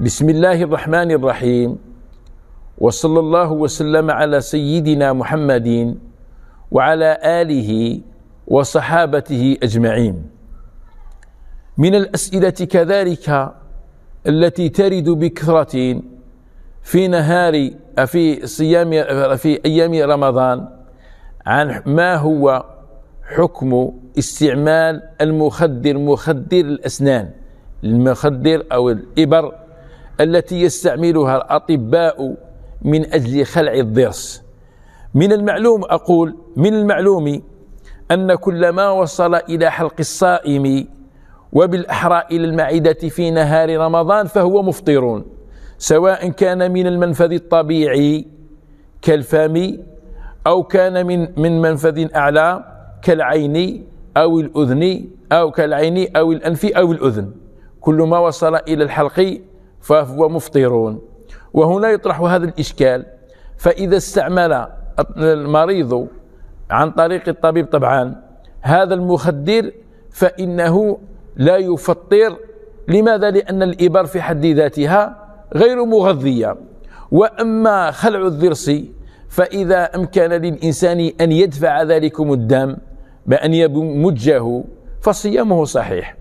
بسم الله الرحمن الرحيم وصلى الله وسلم على سيدنا محمد وعلى اله وصحابته اجمعين من الاسئله كذلك التي ترد بكثره في نهار في صيام في ايام رمضان عن ما هو حكم استعمال المخدر مخدر الاسنان المخدر او الابر التي يستعملها الأطباء من أجل خلع الضرس من المعلوم أقول من المعلوم أن كل ما وصل إلى حلق الصائم وبالأحرى إلى المعدة في نهار رمضان فهو مفطر سواء كان من المنفذ الطبيعي كالفم أو كان من من منفذ أعلى كالعين أو الأذن أو كالعين أو الأنف أو الأذن كل ما وصل إلى الحلق فهو مفطرون وهنا يطرح هذا الإشكال فإذا استعمل المريض عن طريق الطبيب طبعا هذا المخدر فإنه لا يفطر لماذا؟ لأن الإبر في حد ذاتها غير مغذية وأما خلع الضرس فإذا أمكن للإنسان أن يدفع ذلكم الدم بأن يمجه فصيامه صحيح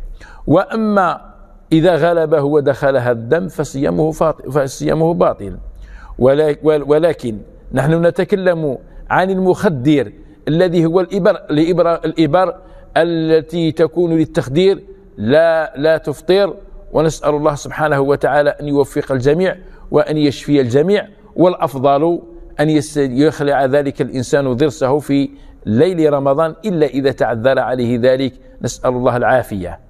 وأما إذا غلبه ودخلها الدم فصيامه فصيامه باطل ولكن نحن نتكلم عن المخدر الذي هو الإبر الإبر الإبر التي تكون للتخدير لا لا تفطر ونسأل الله سبحانه وتعالى أن يوفق الجميع وأن يشفي الجميع والأفضل أن يخلع ذلك الإنسان ضرسه في ليل رمضان إلا إذا تعذر عليه ذلك نسأل الله العافية